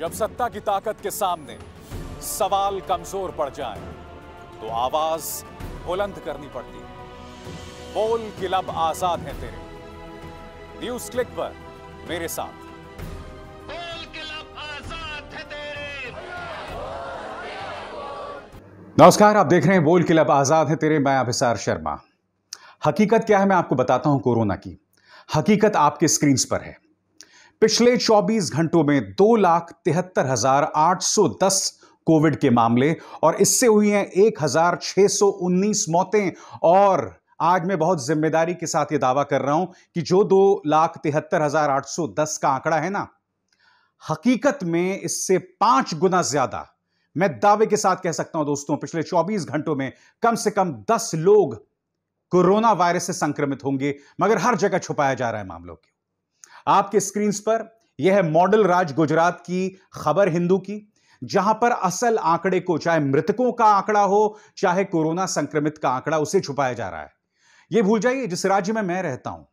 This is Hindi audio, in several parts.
जब सत्ता की ताकत के सामने सवाल कमजोर पड़ जाए तो आवाज बुलंद करनी पड़ती है बोल किलब लब आजाद है तेरे न्यूज क्लिक पर मेरे साथ नमस्कार आप देख रहे हैं बोल किलब आज़ाद है तेरे मैं अभिसार शर्मा हकीकत क्या है मैं आपको बताता हूं कोरोना की हकीकत आपके स्क्रीन पर है पिछले 24 घंटों में दो लाख तिहत्तर हजार आठ सौ दस कोविड के मामले और इससे हुई हैं एक हजार छह सौ उन्नीस मौतें और आज मैं बहुत जिम्मेदारी के साथ ये दावा कर रहा हूं कि जो दो लाख तिहत्तर हजार आठ सौ दस का आंकड़ा है ना हकीकत में इससे पांच गुना ज्यादा मैं दावे के साथ कह सकता हूं दोस्तों पिछले 24 घंटों में कम से कम 10 लोग कोरोना वायरस से संक्रमित होंगे मगर हर जगह छुपाया जा रहा है मामलों के आपके स्क्रीन पर यह है मॉडल राज गुजरात की खबर हिंदू की जहां पर असल आंकड़े को चाहे मृतकों का आंकड़ा हो चाहे कोरोना संक्रमित का आंकड़ा उसे छुपाया जा रहा है यह भूल जाइए जिस राज्य में मैं रहता हूं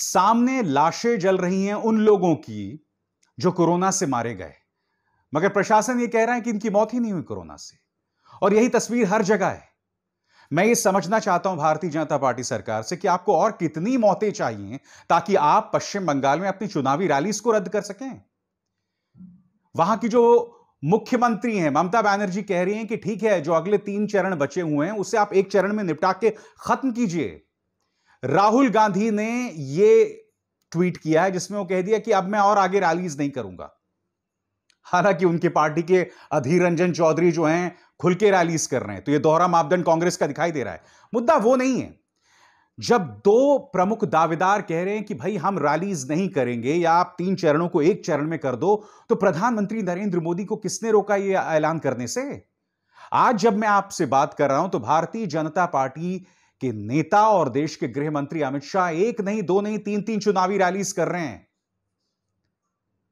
सामने लाशें जल रही हैं उन लोगों की जो कोरोना से मारे गए मगर प्रशासन यह कह रहा है कि इनकी मौत ही नहीं हुई कोरोना से और यही तस्वीर हर जगह है मैं ये समझना चाहता हूं भारतीय जनता पार्टी सरकार से कि आपको और कितनी मौतें चाहिए ताकि आप पश्चिम बंगाल में अपनी चुनावी रैलीस को रद्द कर सकें वहां की जो मुख्यमंत्री हैं ममता बनर्जी कह रही हैं कि ठीक है जो अगले तीन चरण बचे हुए हैं उसे आप एक चरण में निपटा के खत्म कीजिए राहुल गांधी ने यह ट्वीट किया है जिसमें वो कह दिया कि अब मैं और आगे रैलीज नहीं करूंगा हालांकि उनकी पार्टी के अधीर रंजन चौधरी जो हैं खुल के रैलीस कर रहे हैं तो ये दोहरा मापदंड कांग्रेस का दिखाई दे रहा है मुद्दा वो नहीं है जब दो प्रमुख दावेदार कह रहे हैं कि भाई हम रैलीज नहीं करेंगे या आप तीन चरणों को एक चरण में कर दो तो प्रधानमंत्री नरेंद्र मोदी को किसने रोका ये ऐलान करने से आज जब मैं आपसे बात कर रहा हूं तो भारतीय जनता पार्टी के नेता और देश के गृह मंत्री अमित शाह एक नहीं दो नहीं तीन तीन चुनावी रैलीज कर रहे हैं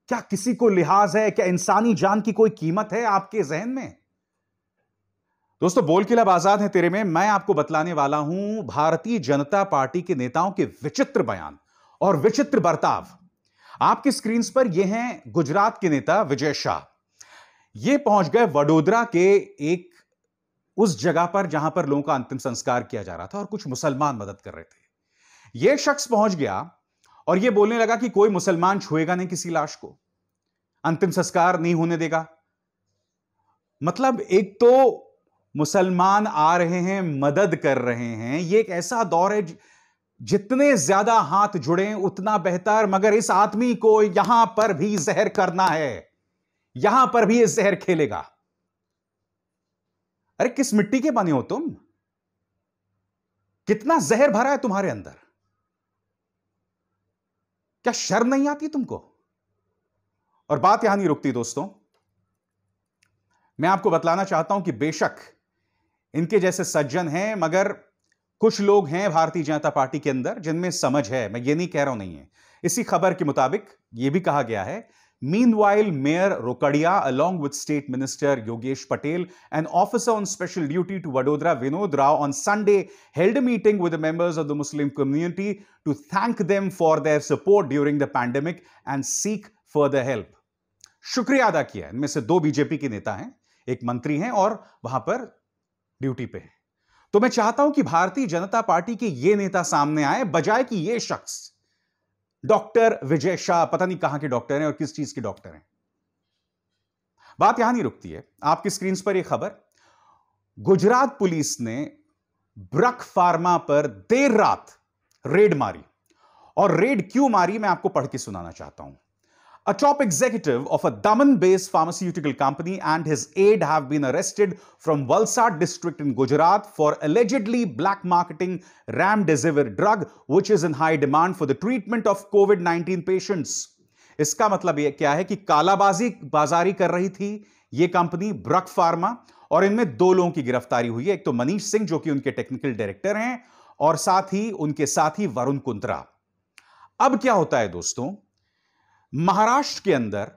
क्या किसी को लिहाज है क्या इंसानी जान की कोई कीमत है आपके जहन में दोस्तों बोल लब आजाद है तेरे में मैं आपको बतलाने वाला हूं भारतीय जनता पार्टी के नेताओं के विचित्र बयान और विचित्र बर्ताव आपके स्क्रीन पर यह हैं गुजरात के नेता विजय शाह ये पहुंच गए वडोदरा के एक उस जगह पर जहां पर लोगों का अंतिम संस्कार किया जा रहा था और कुछ मुसलमान मदद कर रहे थे यह शख्स पहुंच गया और यह बोलने लगा कि कोई मुसलमान छुएगा नहीं किसी लाश को अंतिम संस्कार नहीं होने देगा मतलब एक तो मुसलमान आ रहे हैं मदद कर रहे हैं ये एक ऐसा दौर है जितने ज्यादा हाथ जुड़े उतना बेहतर मगर इस आदमी को यहां पर भी जहर करना है यहां पर भी ये जहर खेलेगा अरे किस मिट्टी के बने हो तुम कितना जहर भरा है तुम्हारे अंदर क्या शर्म नहीं आती तुमको और बात यहां नहीं रुकती दोस्तों मैं आपको बतलाना चाहता हूं कि बेशक इनके जैसे सज्जन हैं मगर कुछ लोग हैं भारतीय जनता पार्टी के अंदर जिनमें समझ है मैं ये नहीं कह रहा हूं नहीं है इसी खबर के मुताबिक यह भी कहा गया है Meanwhile, Mayor Rokadia, along with State Minister Yogesh Patel, an officer on special duty to Vadodara, Vinod Rao, on Sunday held a meeting with the members of the Muslim community to thank them for their support during the pandemic and seek further help. शुक्रिया अदा किया इनमें से दो बीजेपी के नेता हैं एक मंत्री हैं और वहां पर ड्यूटी पे हैं तो मैं चाहता हूं कि भारतीय जनता पार्टी के ये नेता सामने आए बजाय कि ये शख्स डॉक्टर विजय शाह पता नहीं कहां के डॉक्टर हैं और किस चीज के डॉक्टर हैं बात यहां नहीं रुकती है आपकी स्क्रीन पर यह खबर गुजरात पुलिस ने ब्रक फार्मा पर देर रात रेड मारी और रेड क्यों मारी मैं आपको पढ़ के सुनाना चाहता हूं A top executive of a Daman-based pharmaceutical company and his aide have been arrested from Valsad district in Gujarat for allegedly black marketing Ramdesivir drug, which is in high demand for the treatment of COVID-19 patients. इसका मतलब ये क्या है कि कालाबाजी बाजारी कर रही थी ये कंपनी ब्रक फार्मा और इनमें दो लोगों की गिरफ्तारी हुई है एक तो मनीष सिंह जो कि उनके टेक्निकल डायरेक्टर हैं और साथ ही उनके साथ ही वरुण कुंद्रा अब क्या होता है दोस्तों महाराष्ट्र के अंदर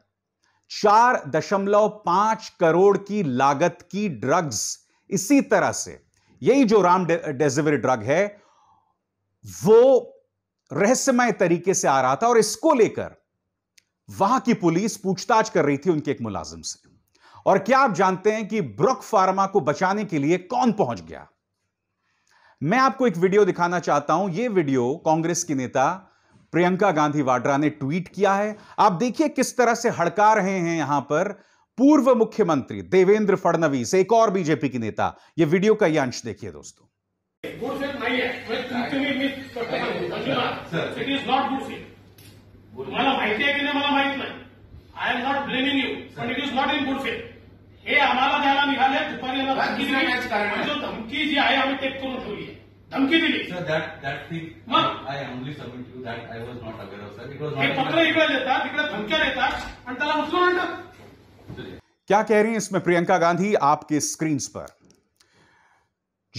चार दशमलव पांच करोड़ की लागत की ड्रग्स इसी तरह से यही जो राम डेजिविर ड्रग है वो रहस्यमय तरीके से आ रहा था और इसको लेकर वहां की पुलिस पूछताछ कर रही थी उनके एक मुलाजिम से और क्या आप जानते हैं कि ब्रुक फार्मा को बचाने के लिए कौन पहुंच गया मैं आपको एक वीडियो दिखाना चाहता हूं यह वीडियो कांग्रेस के नेता प्रियंका गांधी वाड्रा ने ट्वीट किया है आप देखिए किस तरह से हड़का रहे हैं यहां पर पूर्व मुख्यमंत्री देवेंद्र फडणवीस एक और बीजेपी के नेता ये वीडियो का ये अंश देखिए दोस्तों मला माहिती आहे हे आम्हाला द्यायला निघाले दुपारी धमकी जी आहे आम्ही टेक करून ठेवली धमकी दिली सर दॅट दॅट थिंग मग I only submit you that I was not aware of sir it was हे पत्र इकडे देतात तिकडे धमक्या देतात आणि त्याला उचलून आणतात क्या कह रही हैं इसमें प्रियंका गांधी आपके स्क्रीन पर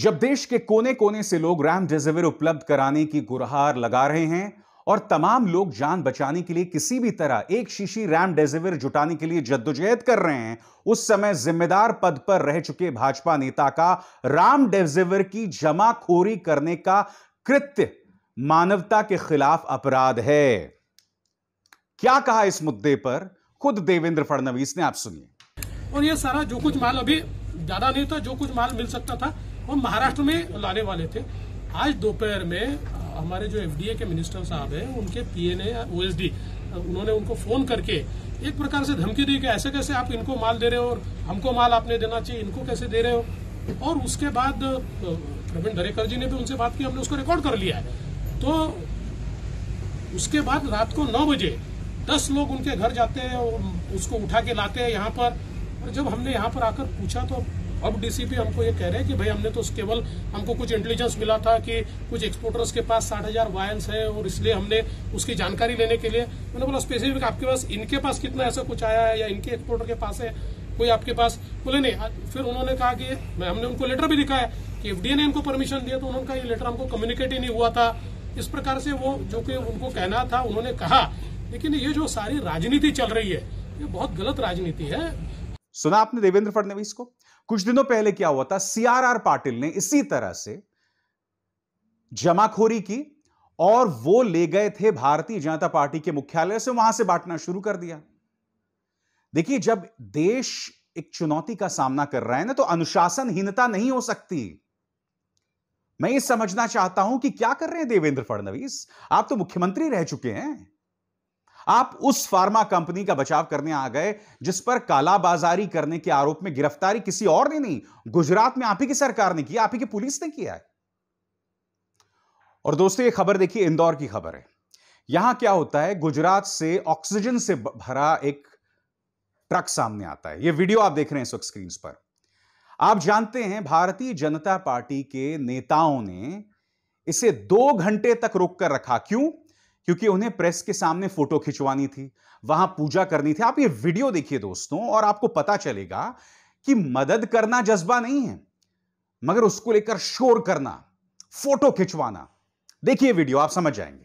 जब देश के कोने कोने से लोग रैम डिजिविर उपलब्ध कराने की गुरहार लगा रहे हैं और तमाम लोग जान बचाने के लिए किसी भी तरह एक शीशी रैम डेजिविर जुटाने के लिए जद्दोजहद कर रहे हैं उस समय जिम्मेदार पद पर रह चुके भाजपा नेता का राम डेजिविर की जमाखोरी करने का कृत्य मानवता के खिलाफ अपराध है क्या कहा इस मुद्दे पर खुद देवेंद्र फडणवीस ने आप सुनिए और ये सारा जो कुछ माल अभी ज्यादा नहीं था जो कुछ माल मिल सकता था वो महाराष्ट्र में लाने वाले थे आज दोपहर में हमारे जो एफडीए के मिनिस्टर साहब हैं उनके पीएनए ओएसडी उन्होंने उनको फोन करके एक प्रकार से धमकी दी कि ऐसे कैसे आप इनको माल दे रहे हो और हमको माल आपने देना चाहिए इनको कैसे दे रहे हो और उसके बाद प्रवीण दरेकर जी ने भी उनसे बात की हमने उसको रिकॉर्ड कर लिया है तो उसके बाद रात को नौ बजे दस लोग उनके घर जाते हैं उसको उठा के लाते हैं यहाँ पर और जब हमने यहाँ पर आकर पूछा तो अब डीसीपी हमको ये कह रहे हैं कि भाई हमने तो केवल हमको कुछ इंटेलिजेंस मिला था कि कुछ एक्सपोर्टर्स के पास साठ हजार वायल्स है और इसलिए हमने उसकी जानकारी लेने के लिए मैंने बोला स्पेसिफिक आपके पास इनके पास कितना ऐसा कुछ आया है या इनके एक्सपोर्टर के पास है कोई आपके पास बोले नहीं हाँ, फिर उन्होंने कहा कि हमने उनको लेटर भी लिखा है कि एफडीए ने इनको परमिशन दिया तो उन्होंने कहा ये लेटर हमको कम्युनिकेट ही नहीं हुआ था इस प्रकार से वो जो कि उनको कहना था उन्होंने कहा लेकिन ये जो सारी राजनीति चल रही है ये बहुत गलत राजनीति है सुना आपने देवेंद्र फडणवीस को कुछ दिनों पहले क्या हुआ था सीआरआर पाटिल ने इसी तरह से जमाखोरी की और वो ले गए थे भारतीय जनता पार्टी के मुख्यालय से वहां से बांटना शुरू कर दिया देखिए जब देश एक चुनौती का सामना कर रहा है ना तो अनुशासनहीनता नहीं हो सकती मैं ये समझना चाहता हूं कि क्या कर रहे हैं देवेंद्र फडणवीस आप तो मुख्यमंत्री रह चुके हैं आप उस फार्मा कंपनी का बचाव करने आ गए जिस पर कालाबाजारी करने के आरोप में गिरफ्तारी किसी और ने नहीं गुजरात में आप ही की सरकार ने किया आप ही की पुलिस ने किया है और दोस्तों ये खबर देखिए इंदौर की खबर है यहां क्या होता है गुजरात से ऑक्सीजन से भरा एक ट्रक सामने आता है ये वीडियो आप देख रहे हैं इस वक्त स्क्रीन पर आप जानते हैं भारतीय जनता पार्टी के नेताओं ने इसे दो घंटे तक रोक कर रखा क्यों क्योंकि उन्हें प्रेस के सामने फोटो खिंचवानी थी वहां पूजा करनी थी आप ये वीडियो देखिए दोस्तों और आपको पता चलेगा कि मदद करना जज्बा नहीं है मगर उसको लेकर शोर करना फोटो खिंचवाना देखिए वीडियो आप समझ जाएंगे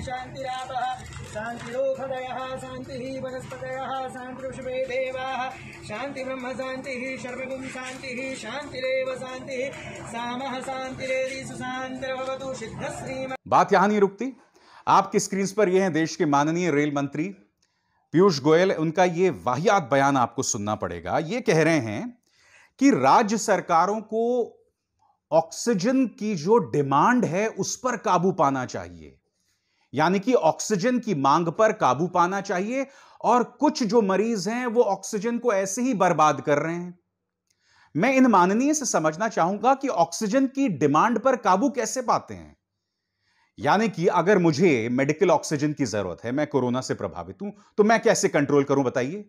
शांति शांति शान्तिः वनस्पतयः शान्तिऋषभे देवाः शान्तिब्रह्म शान्तिः शर्वगुं शान्तिः शान्तिरेव शान्तिः सामः शान्तिरेधि सुशान्तिर्भवतु सिद्धश्री बात यहाँ नहीं रुकती आपकी स्क्रीन पर ये हैं देश के माननीय रेल मंत्री पीयूष गोयल उनका ये वाहियात बयान आपको सुनना पड़ेगा ये कह रहे हैं कि राज्य सरकारों को ऑक्सीजन की जो डिमांड है उस पर काबू पाना चाहिए यानी कि ऑक्सीजन की मांग पर काबू पाना चाहिए और कुछ जो मरीज हैं वो ऑक्सीजन को ऐसे ही बर्बाद कर रहे हैं मैं इन माननीय से समझना चाहूंगा कि ऑक्सीजन की डिमांड पर काबू कैसे पाते हैं यानी कि अगर मुझे मेडिकल ऑक्सीजन की जरूरत है मैं कोरोना से प्रभावित हूं तो मैं कैसे कंट्रोल करूं बताइए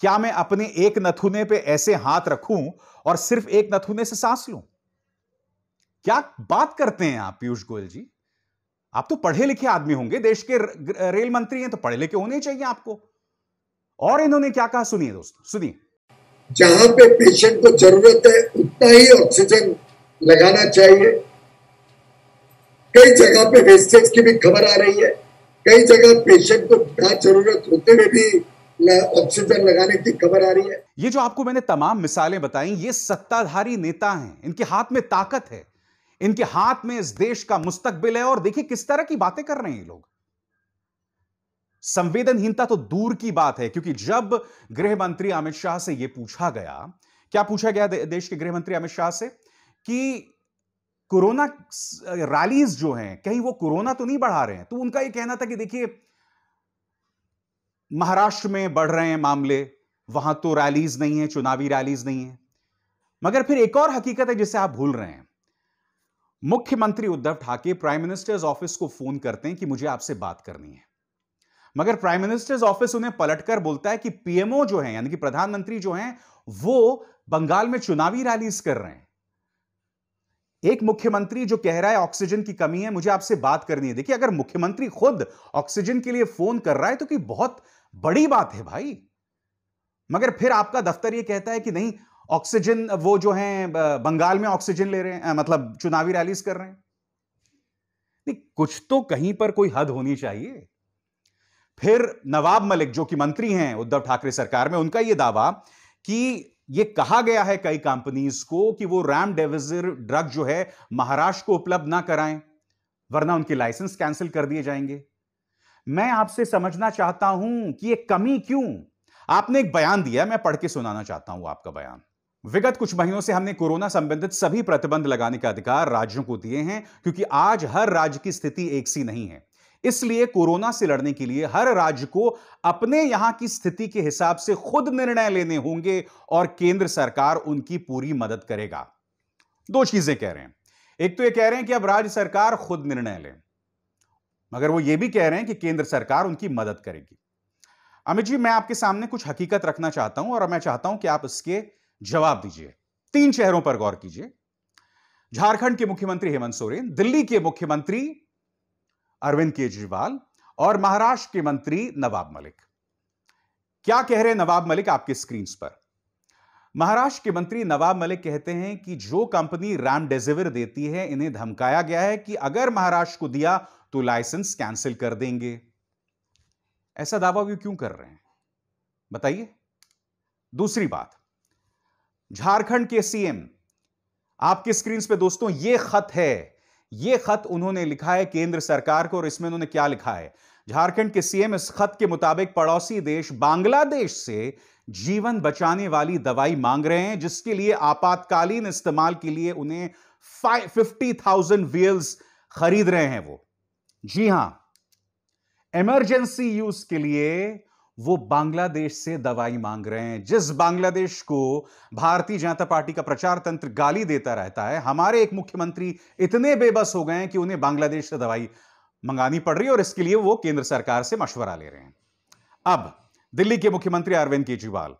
क्या मैं अपने एक नथुने पे ऐसे हाथ रखूं और सिर्फ एक नथुने से सांस लूं क्या बात करते हैं आप पीयूष गोयल जी आप तो पढ़े लिखे आदमी होंगे देश के रेल मंत्री हैं तो पढ़े लिखे होने चाहिए आपको और इन्होंने क्या कहा सुनिए दोस्तों सुनिए जहां पे पेशेंट को जरूरत है उतना ही ऑक्सीजन लगाना चाहिए कई जगह पे वेस्टेज की भी खबर आ रही है कई जगह पेशेंट को बिना जरूरत होते हुए भी ऑक्सीजन लगाने की खबर आ रही है ये जो आपको मैंने तमाम मिसालें बताई ये सत्ताधारी नेता हैं इनके हाथ में ताकत है इनके हाथ में इस देश का मुस्तकबिल है और देखिए किस तरह की बातें कर रहे हैं ये लोग संवेदनहीनता तो दूर की बात है क्योंकि जब गृह मंत्री अमित शाह से यह पूछा गया क्या पूछा गया देश के गृह मंत्री अमित शाह से कि कोरोना रैलीज जो हैं कहीं वो कोरोना तो नहीं बढ़ा रहे हैं तो उनका ये कहना था कि देखिए महाराष्ट्र में बढ़ रहे हैं मामले वहां तो रैलीज नहीं है चुनावी रैलीज नहीं है मगर फिर एक और हकीकत है जिसे आप भूल रहे हैं मुख्यमंत्री Uddhav Thackeray prime minister's office को फोन करते हैं कि मुझे आपसे बात करनी है मगर प्राइम मिनिस्टर्स ऑफिस उन्हें पलटकर बोलता है कि पीएमओ जो है यानी कि प्रधानमंत्री जो है वो बंगाल में चुनावी रैलीज कर रहे हैं एक मुख्यमंत्री जो कह रहा है ऑक्सीजन की कमी है मुझे आपसे बात करनी है देखिए अगर मुख्यमंत्री खुद ऑक्सीजन के लिए फोन कर रहा है तो कि बहुत बड़ी बात है भाई मगर फिर आपका दफ्तर यह कहता है कि नहीं ऑक्सीजन वो जो हैं बंगाल में ऑक्सीजन ले रहे हैं मतलब चुनावी रैलीज कर रहे हैं नहीं कुछ तो कहीं पर कोई हद होनी चाहिए फिर नवाब मलिक जो कि मंत्री हैं उद्धव ठाकरे सरकार में उनका यह दावा कि यह कहा गया है कई कंपनीज को कि वो रैम डेविजर ड्रग जो है महाराष्ट्र को उपलब्ध ना कराएं वरना उनके लाइसेंस कैंसिल कर दिए जाएंगे मैं आपसे समझना चाहता हूं कि ये कमी क्यों आपने एक बयान दिया मैं पढ़ के सुनाना चाहता हूं आपका बयान विगत कुछ महीनों से हमने कोरोना संबंधित सभी प्रतिबंध लगाने का अधिकार राज्यों को दिए हैं क्योंकि आज हर राज्य की स्थिति एक सी नहीं है इसलिए कोरोना से लड़ने के लिए हर राज्य को अपने यहां की स्थिति के हिसाब से खुद निर्णय लेने होंगे और केंद्र सरकार उनकी पूरी मदद करेगा दो चीजें कह रहे हैं एक तो ये कह रहे हैं कि अब राज्य सरकार खुद निर्णय ले मगर वो ये भी कह रहे हैं कि केंद्र सरकार उनकी मदद करेगी अमित जी मैं आपके सामने कुछ हकीकत रखना चाहता हूं और मैं चाहता हूं कि आप इसके जवाब दीजिए तीन चेहरों पर गौर कीजिए झारखंड के मुख्यमंत्री हेमंत सोरेन दिल्ली के मुख्यमंत्री अरविंद केजरीवाल और महाराष्ट्र के मंत्री नवाब मलिक क्या कह रहे नवाब मलिक आपके स्क्रीन पर महाराष्ट्र के मंत्री नवाब मलिक कहते हैं कि जो कंपनी डेजिविर देती है इन्हें धमकाया गया है कि अगर महाराष्ट्र को दिया तो लाइसेंस कैंसिल कर देंगे ऐसा दावा क्यों कर रहे हैं बताइए दूसरी बात झारखंड के सीएम आपकी स्क्रीन पे दोस्तों ये खत है ये खत उन्होंने लिखा है केंद्र सरकार को और इसमें उन्होंने क्या लिखा है झारखंड के सीएम इस खत के मुताबिक पड़ोसी देश बांग्लादेश से जीवन बचाने वाली दवाई मांग रहे हैं जिसके लिए आपातकालीन इस्तेमाल के लिए उन्हें फिफ्टी थाउजेंड व्हील्स खरीद रहे हैं वो जी हां इमरजेंसी यूज के लिए वो बांग्लादेश से दवाई मांग रहे हैं जिस बांग्लादेश को भारतीय जनता पार्टी का प्रचार तंत्र गाली देता रहता है हमारे एक मुख्यमंत्री इतने बेबस हो गए हैं कि उन्हें बांग्लादेश से दवाई मंगानी पड़ रही है और इसके लिए वो केंद्र सरकार से मशवरा ले रहे हैं अब दिल्ली के मुख्यमंत्री अरविंद केजरीवाल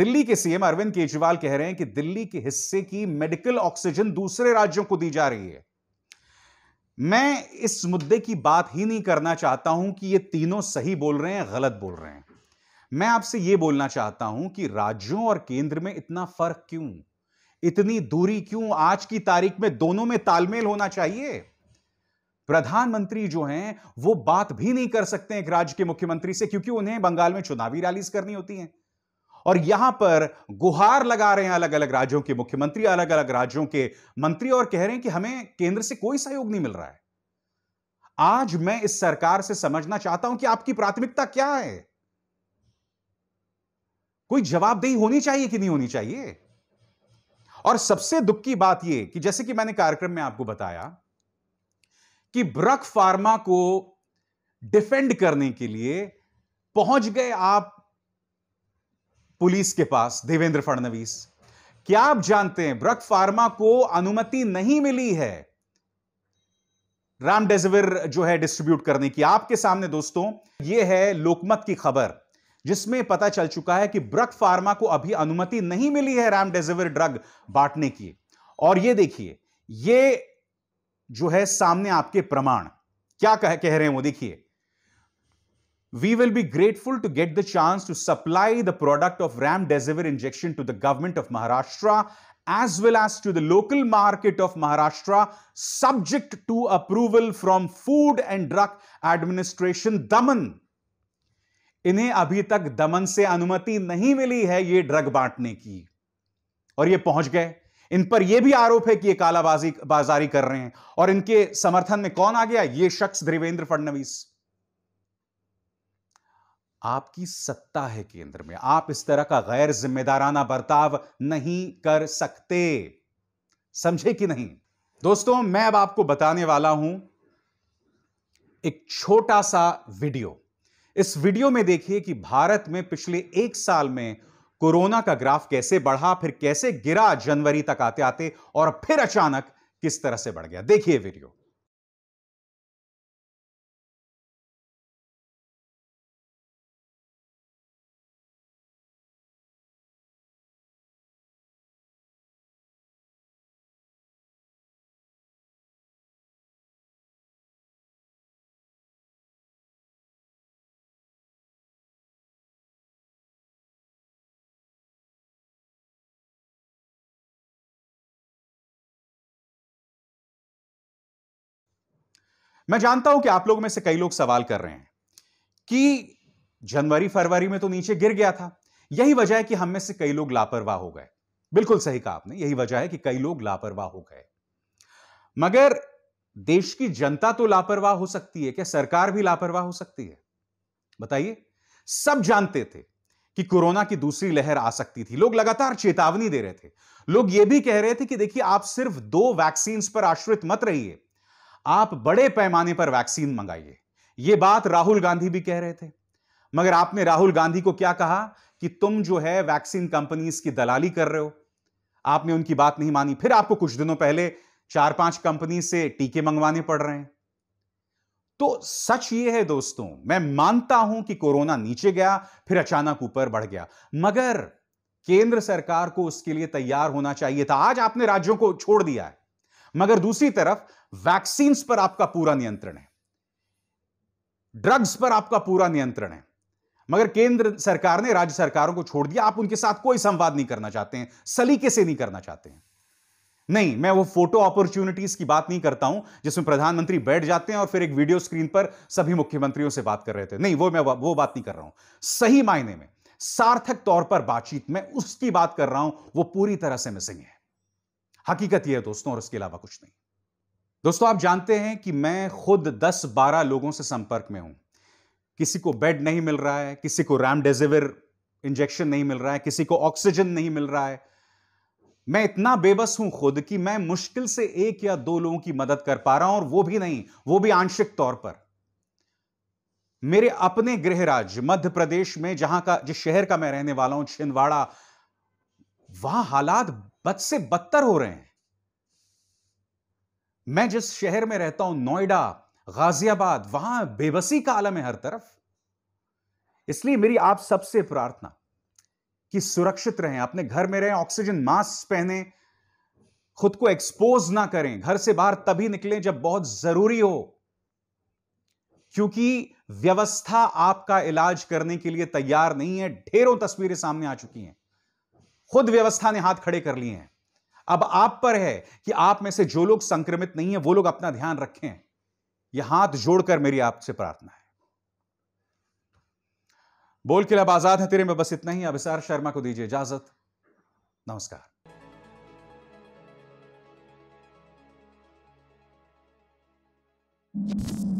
दिल्ली के सीएम अरविंद केजरीवाल कह रहे हैं कि दिल्ली के हिस्से की मेडिकल ऑक्सीजन दूसरे राज्यों को दी जा रही है मैं इस मुद्दे की बात ही नहीं करना चाहता हूं कि ये तीनों सही बोल रहे हैं गलत बोल रहे हैं मैं आपसे यह बोलना चाहता हूं कि राज्यों और केंद्र में इतना फर्क क्यों इतनी दूरी क्यों आज की तारीख में दोनों में तालमेल होना चाहिए प्रधानमंत्री जो हैं वो बात भी नहीं कर सकते एक राज्य के मुख्यमंत्री से क्योंकि उन्हें बंगाल में चुनावी रैलीज करनी होती हैं और यहां पर गुहार लगा रहे हैं अलग अलग राज्यों के मुख्यमंत्री अलग अलग राज्यों के मंत्री और कह रहे हैं कि हमें केंद्र से कोई सहयोग नहीं मिल रहा है आज मैं इस सरकार से समझना चाहता हूं कि आपकी प्राथमिकता क्या है कोई जवाबदेही होनी चाहिए कि नहीं होनी चाहिए और सबसे दुख की बात यह कि जैसे कि मैंने कार्यक्रम में आपको बताया कि ब्रक फार्मा को डिफेंड करने के लिए पहुंच गए आप पुलिस के पास देवेंद्र फडणवीस क्या आप जानते हैं ब्रक फार्मा को अनुमति नहीं मिली है राम डेजविर जो है डिस्ट्रीब्यूट करने की आपके सामने दोस्तों यह है लोकमत की खबर जिसमें पता चल चुका है कि ब्रक फार्मा को अभी अनुमति नहीं मिली है रामडेसिविर ड्रग बांटने की और ये देखिए ये जो है सामने आपके प्रमाण क्या कह, कह रहे हैं वो देखिए we will be grateful to get the chance to supply the product of remdesivir injection to the government of maharashtra as well as to the local market of maharashtra subject to approval from food and drug administration daman इन्हें अभी तक दमन से अनुमति नहीं मिली है ये ड्रग बांटने की और ये पहुंच गए इन पर यह भी आरोप है कि ये कालाबाजी बाजारी कर रहे हैं और इनके समर्थन में कौन आ गया ये शख्स देवेंद्र फडणवीस आपकी सत्ता है केंद्र में आप इस तरह का गैर जिम्मेदाराना बर्ताव नहीं कर सकते समझे कि नहीं दोस्तों मैं अब आपको बताने वाला हूं एक छोटा सा वीडियो इस वीडियो में देखिए कि भारत में पिछले एक साल में कोरोना का ग्राफ कैसे बढ़ा फिर कैसे गिरा जनवरी तक आते आते और फिर अचानक किस तरह से बढ़ गया देखिए वीडियो मैं जानता हूं कि आप लोग में से कई लोग सवाल कर रहे हैं कि जनवरी फरवरी में तो नीचे गिर गया था यही वजह है कि हम में से कई लोग लापरवाह हो गए बिल्कुल सही कहा आपने यही वजह है कि कई लोग लापरवाह हो गए मगर देश की जनता तो लापरवाह हो सकती है क्या सरकार भी लापरवाह हो सकती है बताइए सब जानते थे कि कोरोना की दूसरी लहर आ सकती थी लोग लगातार चेतावनी दे रहे थे लोग यह भी कह रहे थे कि देखिए आप सिर्फ दो वैक्सीन पर आश्रित मत रहिए आप बड़े पैमाने पर वैक्सीन मंगाइए यह बात राहुल गांधी भी कह रहे थे मगर आपने राहुल गांधी को क्या कहा कि तुम जो है वैक्सीन कंपनीज की दलाली कर रहे हो आपने उनकी बात नहीं मानी फिर आपको कुछ दिनों पहले चार पांच कंपनी से टीके मंगवाने पड़ रहे हैं तो सच ये है दोस्तों मैं मानता हूं कि कोरोना नीचे गया फिर अचानक ऊपर बढ़ गया मगर केंद्र सरकार को उसके लिए तैयार होना चाहिए था आज आपने राज्यों को छोड़ दिया है मगर दूसरी तरफ वैक्सीन पर आपका पूरा नियंत्रण है ड्रग्स पर आपका पूरा नियंत्रण है मगर केंद्र सरकार ने राज्य सरकारों को छोड़ दिया आप उनके साथ कोई संवाद नहीं करना चाहते हैं सलीके से नहीं करना चाहते हैं नहीं मैं वो फोटो अपॉर्चुनिटीज की बात नहीं करता हूं जिसमें प्रधानमंत्री बैठ जाते हैं और फिर एक वीडियो स्क्रीन पर सभी मुख्यमंत्रियों से बात कर रहे थे नहीं वो मैं वो बात नहीं कर रहा हूं सही मायने में सार्थक तौर पर बातचीत में उसकी बात कर रहा हूं वो पूरी तरह से मिसिंग है हकीकत यह है दोस्तों और उसके अलावा कुछ नहीं दोस्तों आप जानते हैं कि मैं खुद 10-12 लोगों से संपर्क में हूं किसी को बेड नहीं मिल रहा है किसी को रैमडेसिविर इंजेक्शन नहीं मिल रहा है किसी को ऑक्सीजन नहीं मिल रहा है मैं इतना बेबस हूं खुद कि मैं मुश्किल से एक या दो लोगों की मदद कर पा रहा हूं और वो भी नहीं वो भी आंशिक तौर पर मेरे अपने गृह राज्य मध्य प्रदेश में जहां का जिस शहर का मैं रहने वाला हूं छिंदवाड़ा वहां हालात बद से बदतर हो रहे हैं मैं जिस शहर में रहता हूं नोएडा गाजियाबाद वहां बेबसी का आलम है हर तरफ इसलिए मेरी आप सबसे प्रार्थना कि सुरक्षित रहें अपने घर में रहें ऑक्सीजन मास्क पहने खुद को एक्सपोज ना करें घर से बाहर तभी निकलें जब बहुत जरूरी हो क्योंकि व्यवस्था आपका इलाज करने के लिए तैयार नहीं है ढेरों तस्वीरें सामने आ चुकी हैं खुद व्यवस्था ने हाथ खड़े कर लिए हैं अब आप पर है कि आप में से जो लोग संक्रमित नहीं है वो लोग अपना ध्यान रखें यह हाथ जोड़कर मेरी आपसे प्रार्थना है बोल के अब आजाद है तेरे में बस इतना ही अभिसार शर्मा को दीजिए इजाजत नमस्कार Thank you.